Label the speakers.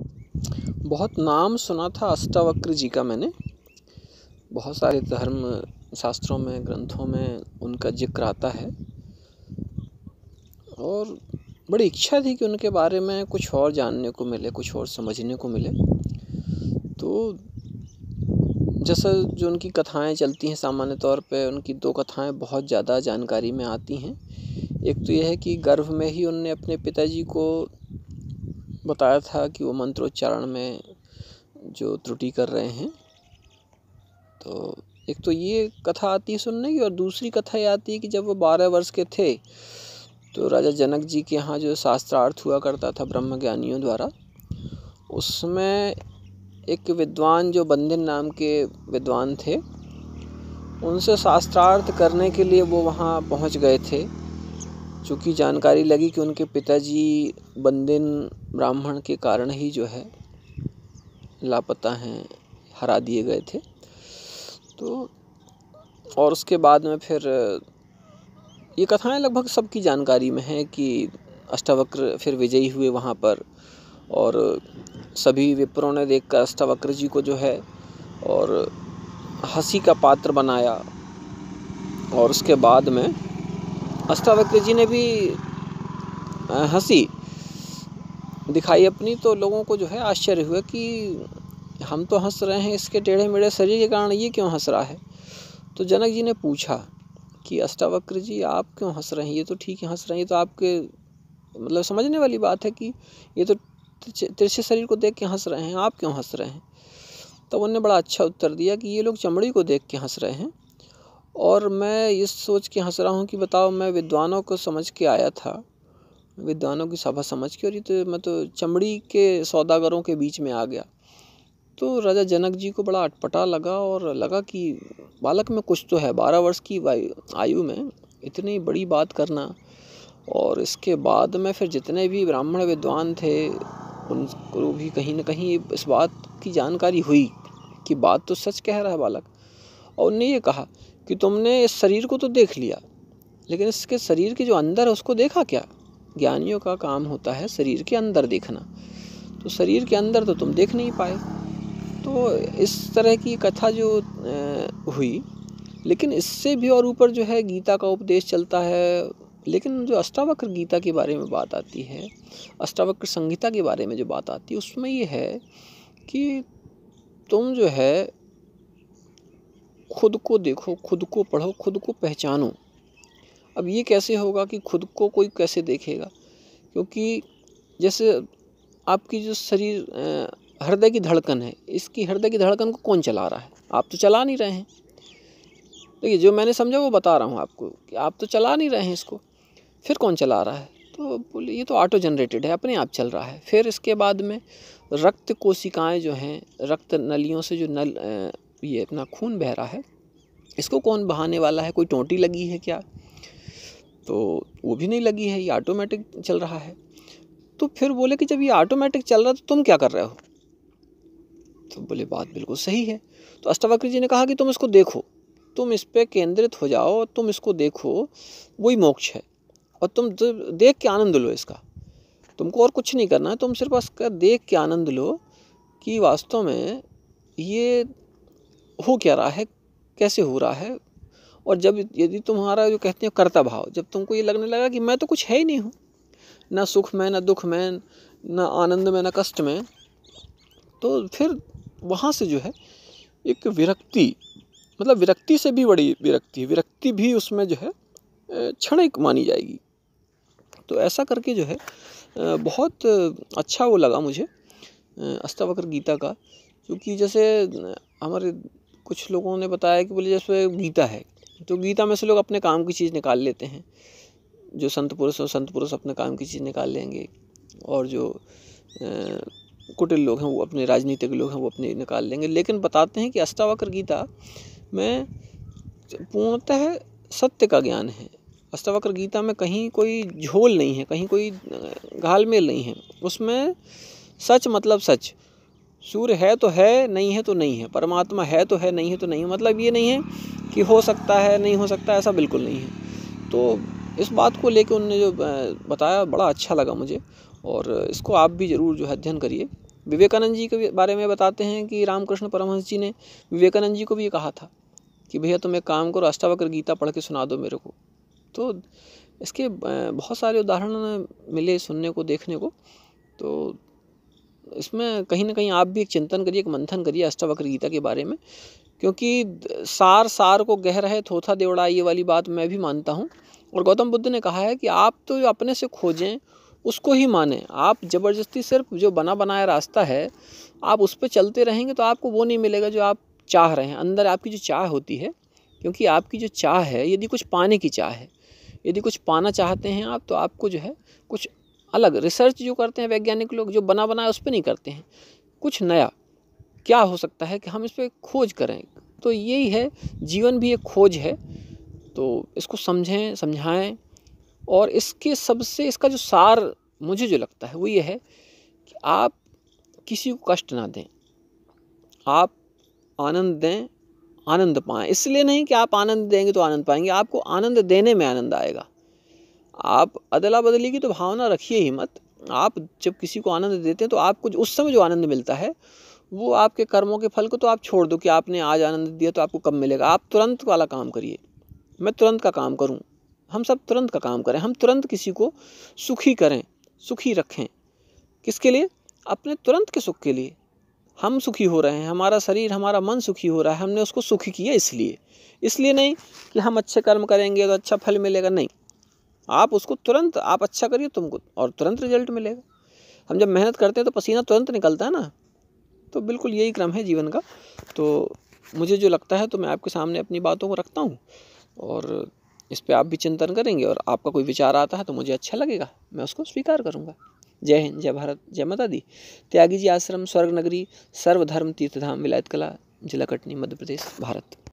Speaker 1: बहुत नाम सुना था अष्टावक्र जी का मैंने बहुत सारे धर्म शास्त्रों में ग्रंथों में उनका जिक्र आता है और बड़ी इच्छा थी कि उनके बारे में कुछ और जानने को मिले कुछ और समझने को मिले तो जैसा जो उनकी कथाएं चलती हैं सामान्य तौर पे उनकी दो कथाएं बहुत ज़्यादा जानकारी में आती हैं एक तो यह है कि गर्भ में ही उनने अपने पिताजी को बताया था कि वो मंत्रोच्चारण में जो त्रुटि कर रहे हैं तो एक तो ये कथा आती है सुनने की और दूसरी कथा ये आती है कि जब वो बारह वर्ष के थे तो राजा जनक जी के यहाँ जो शास्त्रार्थ हुआ करता था ब्रह्म ज्ञानियों द्वारा उसमें एक विद्वान जो बंदिन नाम के विद्वान थे उनसे शास्त्रार्थ करने के लिए वो वहाँ पहुँच गए थे चूँकि जानकारी लगी कि उनके पिताजी बंदिन ब्राह्मण के कारण ही जो है लापता हैं हरा दिए गए थे तो और उसके बाद में फिर ये कथाएं लगभग सबकी जानकारी में हैं कि अष्टावक्र फिर विजयी हुए वहाँ पर और सभी विप्रों ने देखकर अष्टावक्र जी को जो है और हंसी का पात्र बनाया और उसके बाद में अष्टावक्र जी ने भी हंसी दिखाई अपनी तो लोगों को जो है आश्चर्य हुआ कि हम तो हंस रहे हैं इसके टेढ़े मेढ़े शरीर के कारण ये क्यों हंस रहा है तो जनक जी ने पूछा कि अष्टावक्र जी आप क्यों हंस रहे हैं ये तो ठीक है हंस रहे हैं ये तो आपके मतलब समझने वाली बात है कि ये तो तिरछे शरीर को देख के हंस रहे हैं आप क्यों हंस रहे हैं तब तो उनने बड़ा अच्छा उत्तर दिया कि ये लोग चमड़ी को देख के हंस रहे हैं और मैं इस सोच के हंस रहा हूँ कि बताओ मैं विद्वानों को समझ के आया था विद्वानों की सभा समझ के और ये तो मैं तो चमड़ी के सौदागरों के बीच में आ गया तो राजा जनक जी को बड़ा अटपटा लगा और लगा कि बालक में कुछ तो है बारह वर्ष की आयु में इतनी बड़ी बात करना और इसके बाद में फिर जितने भी ब्राह्मण विद्वान थे उनको भी कहीं ना कहीं इस बात की जानकारी हुई कि बात तो सच कह रहा है बालक और उनने ये कहा कि तुमने इस शरीर को तो देख लिया लेकिन इसके शरीर के जो अंदर है उसको देखा क्या ज्ञानियों का काम होता है शरीर के अंदर देखना तो शरीर के अंदर तो तुम देख नहीं पाए तो इस तरह की कथा जो हुई लेकिन इससे भी और ऊपर जो है गीता का उपदेश चलता है लेकिन जो अष्टावक्र गीता के बारे में बात आती है अष्टावक्र संहिता के बारे में जो बात आती है उसमें ये है कि तुम जो है खुद को देखो खुद को पढ़ो खुद को पहचानो अब ये कैसे होगा कि खुद को कोई कैसे देखेगा क्योंकि जैसे आपकी जो शरीर हृदय की धड़कन है इसकी हृदय की धड़कन को कौन चला रहा है आप तो चला नहीं रहे हैं देखिए तो जो मैंने समझा वो बता रहा हूँ आपको कि आप तो चला नहीं रहे हैं इसको फिर कौन चला रहा है तो बोले ये तो ऑटो जनरेटेड है अपने आप चल रहा है फिर इसके बाद में रक्त कोशिकाएं जो हैं रक्त नलियों से जो नल ये अपना खून बह रहा है इसको कौन बहाने वाला है कोई टोंटी लगी है क्या तो वो भी नहीं लगी है ये ऑटोमेटिक चल रहा है तो फिर बोले कि जब ये ऑटोमेटिक चल रहा है तो तुम क्या कर रहे हो तो बोले बात बिल्कुल सही है तो अष्टावक्र जी ने कहा कि तुम इसको देखो तुम इस पर केंद्रित हो जाओ तुम इसको देखो वही मोक्ष है और तुम तो देख के आनंद लो इसका तुमको और कुछ नहीं करना है तुम सिर्फ इसका देख के आनंद लो कि वास्तव में ये हो क्या रहा है कैसे हो रहा है और जब यदि तुम्हारा जो कहते हैं कर्ता भाव जब तुमको ये लगने लगा कि मैं तो कुछ है ही नहीं हूँ ना सुख में ना दुख में ना आनंद में ना कष्ट में तो फिर वहाँ से जो है एक विरक्ति मतलब विरक्ति से भी बड़ी विरक्ति विरक्ति भी उसमें जो है क्षणिक मानी जाएगी तो ऐसा करके जो है बहुत अच्छा वो लगा मुझे अस्तावक्र गीता का क्योंकि जैसे हमारे कुछ लोगों ने बताया कि बोले जैसे गीता है तो गीता में से लोग अपने काम की चीज़ निकाल लेते हैं जो संत पुरुष और संत पुरुष अपने काम की चीज़ निकाल लेंगे और जो कुटिल लोग हैं वो अपने राजनीतिक लोग हैं वो अपने निकाल लेंगे लेकिन बताते हैं कि अष्टावक्र गीता में पूर्णतः सत्य का ज्ञान है अष्टावक्र गीता में कहीं कोई झोल नहीं है कहीं कोई घालमेल नहीं है उसमें सच मतलब सच सूर्य है तो है नहीं है तो नहीं है परमात्मा है तो है नहीं है तो नहीं है मतलब ये नहीं है कि हो सकता है नहीं हो सकता ऐसा बिल्कुल नहीं है तो इस बात को लेकर उनने जो बताया बड़ा अच्छा लगा मुझे और इसको आप भी ज़रूर जो है अध्ययन करिए विवेकानंद जी के बारे में बताते हैं कि रामकृष्ण परमहंस जी ने विवेकानंद जी को भी ये कहा था कि भैया तुम एक काम करो अष्टावक्र गीता पढ़ के सुना दो मेरे को तो इसके बहुत सारे उदाहरण मिले सुनने को देखने को तो इसमें कहीं ना कहीं आप भी एक चिंतन करिए एक मंथन करिए अष्टावक्र गीता के बारे में क्योंकि सार सार को गह है थोथा देवड़ा ये वाली बात मैं भी मानता हूँ और गौतम बुद्ध ने कहा है कि आप तो अपने से खोजें उसको ही माने आप ज़बरदस्ती सिर्फ जो बना बनाया रास्ता है आप उस पर चलते रहेंगे तो आपको वो नहीं मिलेगा जो आप चाह रहे हैं अंदर आपकी जो चाह होती है क्योंकि आपकी जो चाह है यदि कुछ पाने की चाह है यदि कुछ पाना चाहते हैं आप तो आपको जो है कुछ अलग रिसर्च जो करते हैं वैज्ञानिक लोग जो बना बनाए उस पर नहीं करते हैं कुछ नया क्या हो सकता है कि हम इस पर खोज करें तो यही है जीवन भी एक खोज है तो इसको समझें समझाएं और इसके सबसे इसका जो सार मुझे जो लगता है वो ये है कि आप किसी को कष्ट ना दें आप आनंद दें आनंद पाएं इसलिए नहीं कि आप आनंद देंगे तो आनंद पाएंगे आपको आनंद देने में आनंद आएगा आप अदला बदली की तो भावना रखिए ही मत आप जब किसी को आनंद देते हैं तो आपको उस समय जो आनंद मिलता है वो आपके कर्मों के फल को तो आप छोड़ दो कि आपने आज आनंद दिया तो आपको कब मिलेगा आप तुरंत वाला काम करिए मैं तुरंत का काम करूँ हम सब तुरंत का काम करें हम तुरंत किसी को सुखी करें सुखी रखें किसके लिए अपने तुरंत के सुख के लिए हम सुखी हो रहे हैं हमारा शरीर हमारा मन सुखी हो रहा है हमने उसको सुखी किया इसलिए इसलिए नहीं कि हम अच्छे कर्म करेंगे तो अच्छा फल मिलेगा नहीं आप उसको तुरंत आप अच्छा करिए तुमको और तुरंत रिजल्ट मिलेगा हम जब मेहनत करते हैं तो पसीना तुरंत निकलता है ना तो बिल्कुल यही क्रम है जीवन का तो मुझे जो लगता है तो मैं आपके सामने अपनी बातों को रखता हूँ और इस पर आप भी चिंतन करेंगे और आपका कोई विचार आता है तो मुझे अच्छा लगेगा मैं उसको स्वीकार करूँगा जय हिंद जय भारत जय माता दी त्यागी जी आश्रम स्वर्ग नगरी सर्वधर्म तीर्थधाम विलायत कला जिला कटनी मध्य प्रदेश भारत